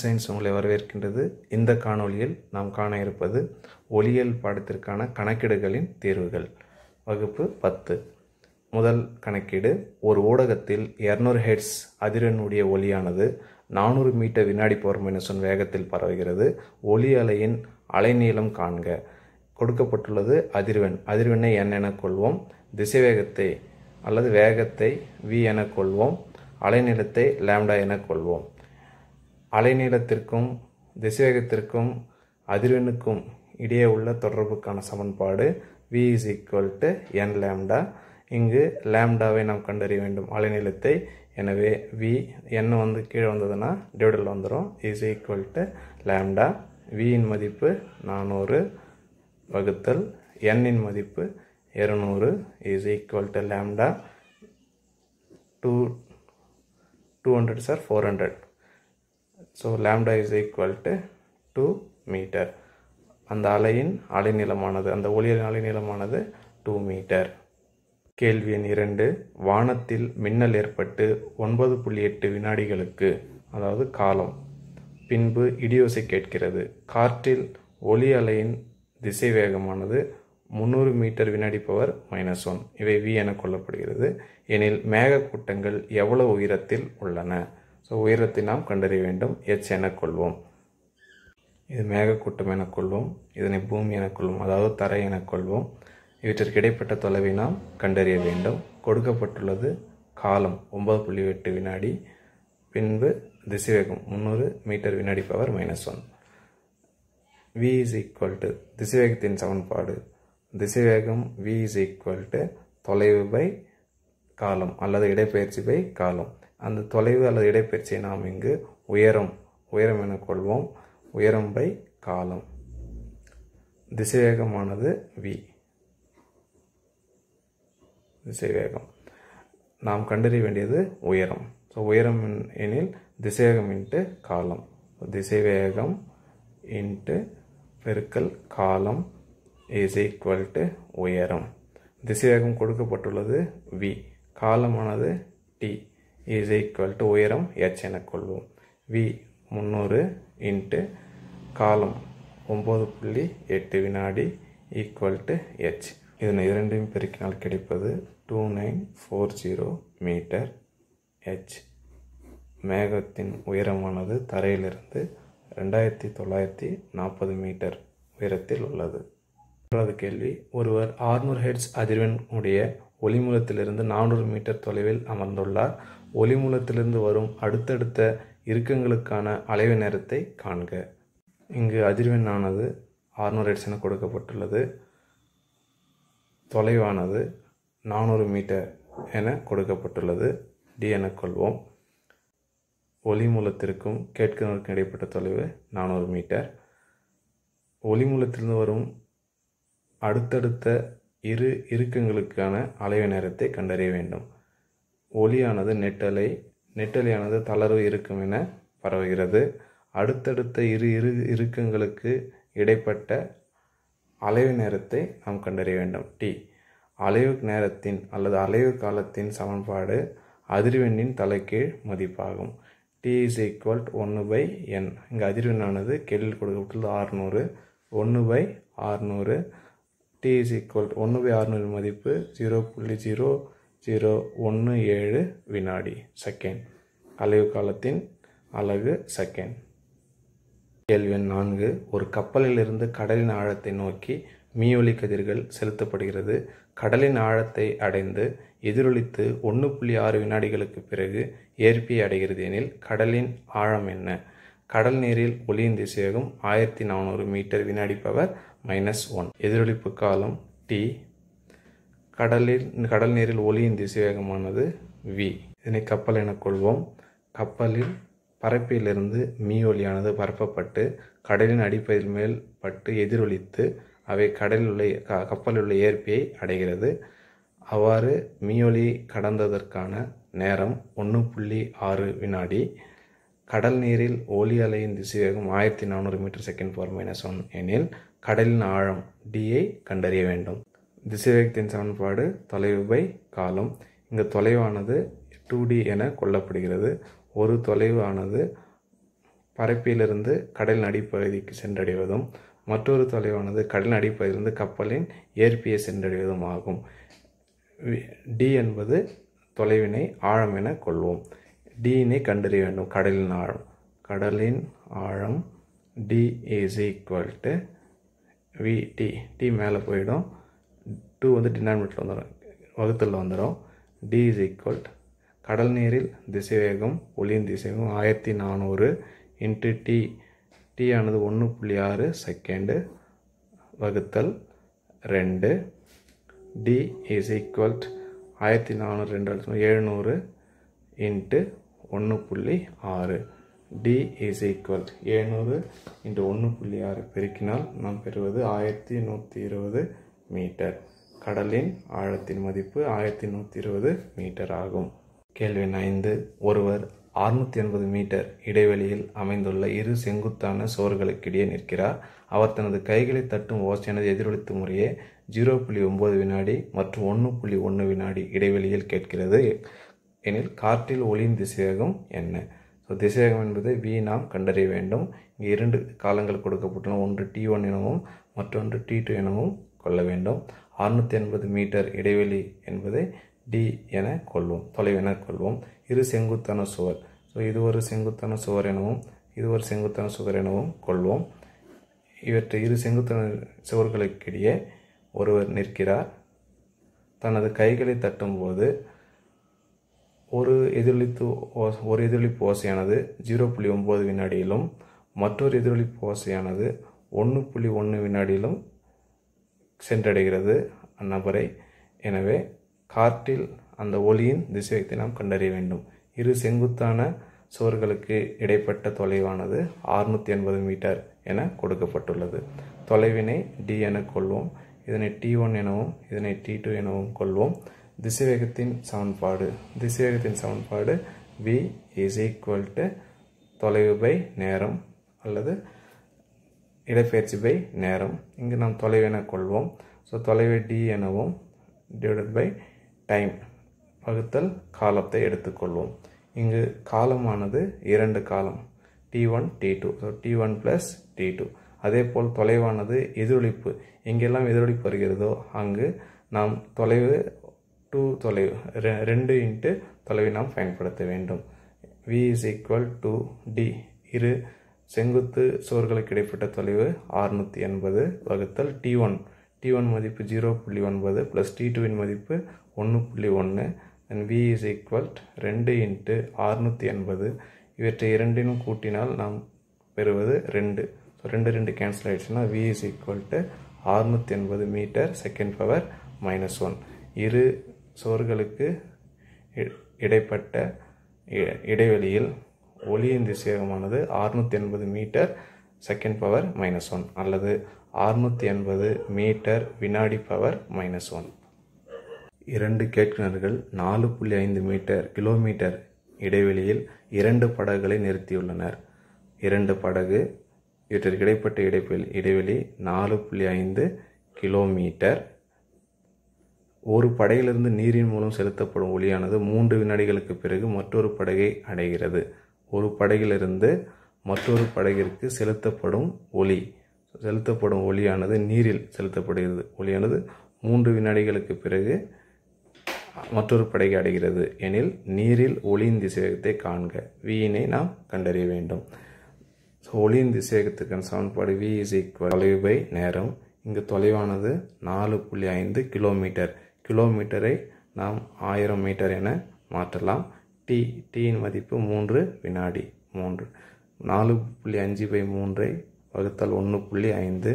science உங்களை வரவேற்கின்றது இந்த காணொளியில் நாம் காண இருப்பது ஒளியியல் பாடத்திற்கான கணக்கீடுகளின் தீர்வுகள் வகுப்பு பத்து முதல் கணக்கீடு ஒரு ஊடகத்தில் இரநூறு ஹெட்ஸ் அதிரனுடைய ஒலியானது நானூறு மீட்டர் வினாடி போர் மினசன் வேகத்தில் பரவுகிறது ஒலி அலையின் அலைநீளம் காண்க கொடுக்கப்பட்டுள்ளது அதிர்வெண் அதிர்வெண்ணை என் என கொள்வோம் திசைவேகத்தை அல்லது வேகத்தை வி என கொள்வோம் அலைநீளத்தை லேம்டா என கொள்வோம் அலைநீளத்திற்கும் திசைவேகத்திற்கும் அதிர்வெண்ணுக்கும் இடையே உள்ள தொடர்புக்கான சமன்பாடு V is equal to N lambda இங்கு லேம்டாவை நாம் கண்டறிய வேண்டும் அலைநீளத்தை எனவே வி என்ன வந்து கீழே வந்ததுன்னா டிவைடில் வந்துடும் இஸ் ஈக்குவல் டு லேம்டா வியின் மதிப்பு நானூறு வகுத்தல் எண்ணின் மதிப்பு இரநூறு is equal to lambda two two hundred சார் four hundred so lambda is equal to two meter அந்த அலையின் அலைநீளமானது அந்த ஒளியின் அலைநீளமானது டூ மீட்டர் கேள்வி எண் இரண்டு வானத்தில் மின்னல் ஏற்பட்டு ஒன்பது புள்ளி எட்டு வினாடிகளுக்கு அதாவது காலம் பின்பு இடியோசை கேட்கிறது கார்ட்டில் ஒளி அலையின் திசை வேகமானது முந்நூறு மீட்டர் வினாடி பவர் மைனஸ் ஒன் இவை வி என கொள்ளப்படுகிறது எனில் மேகக்கூட்டங்கள் எவ்வளவு உயரத்தில் உள்ளன ஸோ உயரத்தை நாம் கண்டறிய வேண்டும் எச் என கொள்வோம் இது மேகக்கூட்டம் என கொள்வோம் இதனை பூமி என கொள்வோம் அதாவது தரை என கொள்வோம் இவற்றிற்கு இடைப்பட்ட தொலைவை நாம் கண்டறிய வேண்டும் கொடுக்கப்பட்டுள்ளது காலம் ஒன்பது புள்ளி எட்டு வினாடி பின்பு திசைவேகம் முந்நூறு மீட்டர் வினாடி power minus one V is equal to திசைவேகத்தின் சமன்பாடு திசைவேகம் வி இஸ் ஈக்குவல் டு தொலைவு பை காலம் அல்லது இடப்பெயர்ச்சி பை காலம் அந்த தொலைவு அல்லது இடைப்பயிற்சியை நாம் இங்கு உயரம் உயரம் என கொள்வோம் உயரம் பை காலம் திசைவேகமானது வி திசைவேகம் நாம் கண்டறிய வேண்டியது உயரம் ஸோ உயரம் எனில் திசைவேகம் இன்ட்டு காலம் திசைவேகம் இன்ட்டு பெருக்கல் காலம் இஸ் ஈக்குவல் டு உயரம் திசைவேகம் கொடுக்கப்பட்டுள்ளது வி காலமானது டி is equal to உயரம் h என கொள்வோம் வி 300 இன்ட்டு காலம் ஒம்பது புள்ளி எட்டு வினாடி equal to h இதனை இரண்டையும் பெருக்கினால் கிடைப்பது two nine four zero meter மேகத்தின் உயரமானது தரையிலிருந்து ரெண்டாயிரத்தி தொள்ளாயிரத்தி நாற்பது மீட்டர் உயரத்தில் உள்ளது மூன்றாவது கேள்வி ஒருவர் ஆறுநூறு ஹெட்ஸ் உடிய உடைய இருந்து நானூறு மீட்டர் தொலைவில் அமர்ந்துள்ளார் ஒளி மூலத்திலிருந்து வரும் அடுத்தடுத்த இறுக்கங்களுக்கான அலைவு நேரத்தை காண்க இங்கு அதிர்வெண்ணானது ஆறுநூறு ஹெட்ஸ் என கொடுக்கப்பட்டுள்ளது தொலைவானது நானூறு மீட்டர் என கொடுக்கப்பட்டுள்ளது டி என கொள்வோம் ஒளி மூலத்திற்கும் கேட்கிறவருக்கும் இடைப்பட்ட தொலைவு நானூறு மீட்டர் ஒளி மூலத்திலிருந்து வரும் அடுத்தடுத்த இரு இறுக்கங்களுக்கான அலைவு நேரத்தை கண்டறிய வேண்டும் ஒளியானது நெட்டலை நெட்டலையானது தளர்வு இருக்கும் என பரவுகிறது அடுத்தடுத்த இரு இரு இறுக்கங்களுக்கு இடைப்பட்ட அலைவு நேரத்தை நாம் கண்டறிய வேண்டும் டி அலைவு நேரத்தின் அல்லது அலைவு காலத்தின் சமன்பாடு அதிர்வெண்ணின் தலைக்கீழ் மதிப்பாகும் டி இஸ் ஈக்குவல் ஒன்று பை என் இங்கே அதிர்வெண்ணானது கேள்வியில் கொடுக்கப்பட்டுள்ளது ஆறுநூறு ஒன்று பை ஆறுநூறு டி இஸ் ஈக்குவல் ஒன்று பை ஆறுநூறு மதிப்பு ஜீரோ புள்ளி ஜீரோ ஜீரோ ஒன்று ஏழு வினாடி செகண்ட் அலைவு காலத்தின் அலகு செகண்ட் கேள்வி நான்கு ஒரு கப்பலிலிருந்து கடலின் ஆழத்தை நோக்கி மீயொலி கதிர்கள் செலுத்தப்படுகிறது கடலின் ஆழத்தை அடைந்து எதிரொலித்து ஒன்று புள்ளி ஆறு வினாடிகளுக்கு பிறகு ஏற்பியை அடைகிறது எனில் கடலின் ஆழம் என்ன கடல் நீரில் ஒளியின் திசையகம் ஆயிரத்தி நானூறு மீட்டர் வினாடி பவர் மைனஸ் ஒன் எதிரொலிப்பு காலம் டி கடலில் கடல் நீரில் ஒளியின் திசைவேகமானது வி இதனை கப்பல் என கொள்வோம் கப்பலில் பரப்பிலிருந்து மீ ஒளியானது பரப்பப்பட்டு கடலின் அடிப்பதில் மேல் பட்டு எதிரொலித்து அவை கடலில் உள்ள கப்பலில் உள்ள ஏற்பியை அடைகிறது அவ்வாறு மீயொலி கடந்ததற்கான நேரம் ஒன்று புள்ளி ஆறு வினாடி கடல் நீரில் ஒலி அலையின் திசைவேகம் ஆயிரத்தி நானூறு meter second power minus one எனில் கடலின் ஆழம் டியை கண்டறிய வேண்டும் திசைவேகத்தின் சமன்பாடு தொலைவு பை காலம் இந்த தொலைவானது டூ டி என கொள்ளப்படுகிறது ஒரு தொலைவு ஆனது பரப்பிலிருந்து கடல் அடிப்பகுதிக்கு சென்றடைவதும் மற்றொரு தொலைவானது கடல் அடிப்பகுதியிலிருந்து கப்பலின் ஏற்பியை சென்றடைவதும் ஆகும் டி என்பது தொலைவினை ஆழம் என கொள்வோம் டியினை கண்டறிய வேண்டும் கடலின் ஆழம் கடலின் ஆழம் T is equal to D D மேலே போயிடும் டூ வந்து டினாமினேட்டில் வந்துடும் வகுத்தல் வந்துடும் டி இஸ் ஈக்குவல் கடல் நீரில் திசைவேகம் ஒளியின் திசைவேகம் ஆயிரத்தி நானூறு இன்ட்டு டி டி ஆனது ஒன்று புள்ளி ஆறு செகண்டு வகுத்தல் ரெண்டு டி இஸ் ஈக்குவல் ஆயிரத்தி நானூறு ரெண்டு எழுநூறு இன்ட்டு ஒன்று புள்ளி ஆறு டி இஸ் ஈக்குவல் எழுநூறு இன்ட்டு ஒன்று புள்ளி ஆறு பெருக்கினால் நாம் பெறுவது ஆயிரத்தி நூற்றி இருபது மீட்டர் கடலின் ஆழத்தின் மதிப்பு ஆயிரத்தி நூற்றி இருபது மீட்டர் ஆகும் கேள்வி ஐந்து ஒருவர் அறுநூற்றி எண்பது மீட்டர் இடைவெளியில் அமைந்துள்ள இரு செங்குத்தான சுவர்களுக்கிடையே நிற்கிறார் அவர் தனது கைகளை தட்டும் ஓசையானது எதிரொலித்து முறையே ஜீரோ புள்ளி ஒம்பது வினாடி மற்றும் ஒன்று புள்ளி ஒன்று வினாடி இடைவெளியில் கேட்கிறது எனில் காற்றில் ஒளியின் திசையகம் என்ன ஸோ திசையகம் என்பது வி நாம் கண்டறிய வேண்டும் இங்கே இரண்டு காலங்கள் கொடுக்கப்பட்டுள்ளன ஒன்று டி ஒன் எனவும் மற்றொன்று டி டூ எனவும் கொள்ள வேண்டும் அறுநூற்றி எண்பது மீட்டர் இடைவெளி என்பதை டி என கொள்வோம் தொலைவென கொள்வோம் இரு செங்குத்தான சுவர் ஸோ இது ஒரு செங்குத்தான சுவர் எனவும் இது ஒரு செங்குத்தான சுவர் எனவும் கொள்வோம் இவற்றை இரு செங்குத்தான சுவர்களுக்கிடையே ஒருவர் நிற்கிறார் தனது கைகளை தட்டும்போது ஒரு எதிரொலித்து ஒரு எதிரொலிப்பு ஓசையானது ஜீரோ புள்ளி ஒம்பது வினாடியிலும் மற்றொரு எதிரொலிப்பு ஓசையானது ஒன்று புள்ளி ஒன்று வினாடியிலும் சென்றடைகிறது அந்நபரை எனவே காற்றில் அந்த ஒளியின் திசையத்தை நாம் கண்டறிய வேண்டும் இரு செங்குத்தான சுவர்களுக்கு இடைப்பட்ட தொலைவானது ஆறுநூற்றி எண்பது மீட்டர் என கொடுக்கப்பட்டுள்ளது தொலைவினை டி என கொள்வோம் இதனை டி ஒன் எனவும் இதனை டி டூ எனவும் கொள்வோம் திசைவேகத்தின் சமன்பாடு திசைவேகத்தின் சமன்பாடு வி இஸ் ஈக்குவல் டு தொலைவு பை நேரம் அல்லது இடப்பெயர்ச்சி பை நேரம் இங்கு நாம் தொலைவென கொள்வோம் ஸோ தொலைவை டி எனவும் டிவைடட் பை டைம் வகுத்தல் காலத்தை எடுத்துக்கொள்வோம் இங்கு காலமானது இரண்டு காலம் T one T two so T one plus T two அதே போல் தொலைவானது எதிரொலிப்பு எங்கெல்லாம் எதிரொலிப்பு வருகிறதோ அங்கு நாம் தொலைவு டூ தொலைவு ரெ ரெண்டு இன்ட்டு தொலைவை நாம் பயன்படுத்த வேண்டும் V is equal to D இரு செங்குத்து சுவர்களுக்கு இடைப்பட்ட தொலைவு ஆறுநூற்றி எண்பது வகுத்தல் டி ஒன் டி ஒன் மதிப்பு ஜீரோ புள்ளி ஒன்பது ப்ளஸ் டி டூவின் மதிப்பு ஒன்று புள்ளி ஒன்று அண்ட் வி இஸ் ஈக்குவல் ரெண்டு இன்ட்டு ஆறுநூற்றி எண்பது இவற்றை இரண்டினும் கூட்டினால் நாம் பெறுவது ரெண்டு ஸோ ரெண்டு ரெண்டு கேன்சல் ஆகிடுச்சுன்னா வி இஸ் ஈக்குவல் டு எண்பது meter second power minus one இரு சுவர்களுக்கு இடைப்பட்ட இடைவெளியில் ஒளியின் திசையகமானது அறுநூற்றி எண்பது meter second power minus one அல்லது அறுநூற்றி எண்பது மீட்டர் வினாடி பவர் மைனஸ் ஒன் இரண்டு கேட்கினர்கள் நாலு புள்ளி ஐந்து மீட்டர் கிலோமீட்டர் இடைவெளியில் இரண்டு படகுகளை நிறுத்தியுள்ளனர் இரண்டு படகு இவற்றிற்கு இடைப்பட்ட இடைவெளி இடைவெளி நாலு புள்ளி ஐந்து கிலோமீட்டர் ஒரு படையிலிருந்து நீரின் மூலம் செலுத்தப்படும் ஒளியானது மூன்று வினாடிகளுக்கு பிறகு மற்றொரு படகை அடைகிறது ஒரு படகிலிருந்து மற்றொரு படகிற்கு செலுத்தப்படும் ஒளி செலுத்தப்படும் ஒளியானது நீரில் செலுத்தப்படுகிறது ஒளியானது மூன்று வினாடிகளுக்கு பிறகு மற்றொரு படகு அடைகிறது எனில் நீரில் ஒளியின் திசேகத்தை காண்க வியினை நாம் கண்டறிய வேண்டும் ஸோ ஒளியின் திசைவேகத்துக்கான சமன்பாடு வி இஸ் ஈக்குவல் தொலைவு பை நேரம் இங்கு தொலைவானது நாலு புள்ளி ஐந்து கிலோமீட்டர் கிலோமீட்டரை நாம் ஆயிரம் மீட்டர் என மாற்றலாம் டி டியின் மதிப்பு மூன்று வினாடி மூன்று நாலு புள்ளி அஞ்சு பை மூன்றை வகுத்தால் ஒன்று புள்ளி ஐந்து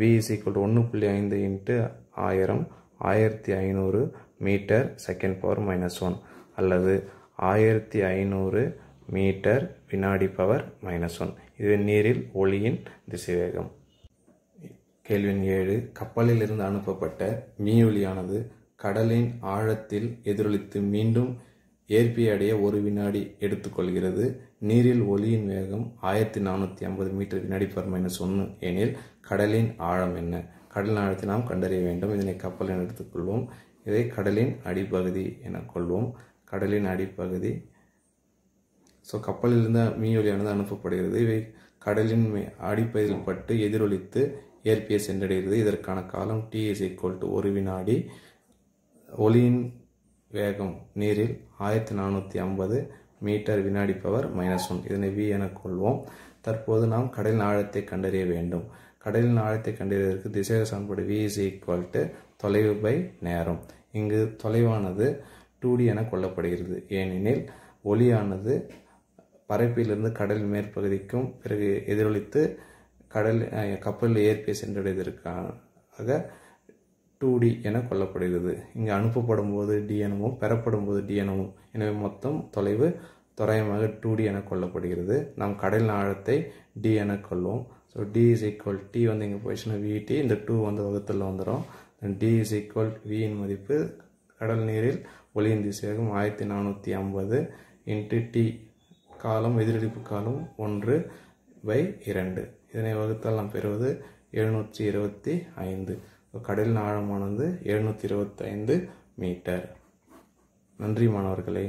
வி இஸ் ஒன்று புள்ளி ஐந்து இன்ட்டு ஆயிரம் ஆயிரத்தி ஐநூறு meter second power minus one அல்லது ஆயிரத்தி ஐநூறு மீட்டர் வினாடி பவர் மைனஸ் ஒன் இது நீரில் ஒளியின் திசைவேகம் கேள்வி ஏழு கப்பலில் இருந்து அனுப்பப்பட்ட ஒளியானது கடலின் ஆழத்தில் எதிரொலித்து மீண்டும் ஏற்பியை அடைய ஒரு வினாடி எடுத்துக்கொள்கிறது நீரில் ஒலியின் வேகம் ஆயிரத்தி நானூற்றி ஐம்பது மீட்டர் வினாடி பர் மைனஸ் ஒன்று எனில் கடலின் ஆழம் என்ன கடலின் ஆழத்தை நாம் கண்டறிய வேண்டும் இதனை கப்பல் என எடுத்துக்கொள்வோம் இதை கடலின் அடிப்பகுதி என கொள்வோம் கடலின் அடிப்பகுதி ஸோ கப்பலிலிருந்து ஒலியானது அனுப்பப்படுகிறது இவை கடலின் அடிப்பகுதியில் பட்டு எதிரொலித்து ஏற்பியை சென்றடைகிறது இதற்கான காலம் டிஎஸ்ஐ இஸ் டு ஒரு வினாடி ஒலியின் வேகம் நீரில் ஆயிரத்தி நானூற்றி ஐம்பது மீட்டர் வினாடி பவர் மைனஸ் ஒன் இதனை வி என கொள்வோம் தற்போது நாம் கடலின் ஆழத்தை கண்டறிய வேண்டும் கடலின் ஆழத்தை கண்டறிவதற்கு திசை சமன்பாடு வி இஸ் ஈக்குவல் டு தொலைவு பை நேரம் இங்கு தொலைவானது டூ டி என கொள்ளப்படுகிறது ஏனெனில் ஒளியானது பரப்பிலிருந்து கடல் மேற்பகுதிக்கும் பிறகு எதிரொலித்து கடல் கப்பலில் ஏற்பி சென்றடைவதற்காக டூ டி என கொள்ளப்படுகிறது இங்கே அனுப்பப்படும் போது டி எனவும் பெறப்படும் போது டி எனவும் எனவே மொத்தம் தொலைவு தோராயமாக டூ டி என கொள்ளப்படுகிறது நாம் கடல் ஆழத்தை டி என கொள்வோம் so D is equal D வந்து இங்கே போயிடுச்சுன்னா விடி இந்த டூ வந்து வகுத்தில் வந்துடும் டி இஸ் ஈக்குவல் வியின் மதிப்பு கடல் நீரில் ஒளியின் திசையாகும் ஆயிரத்தி நானூற்றி ஐம்பது இன்ட்டு டி காலம் எதிரொலிப்பு காலம் ஒன்று பை இரண்டு இதனை வகுத்தால் நாம் பெறுவது எழுநூற்றி இருபத்தி ஐந்து கடலின் ஆழமானது எழுநூற்றி இருபத்தைந்து மீட்டர் நன்றி மாணவர்களே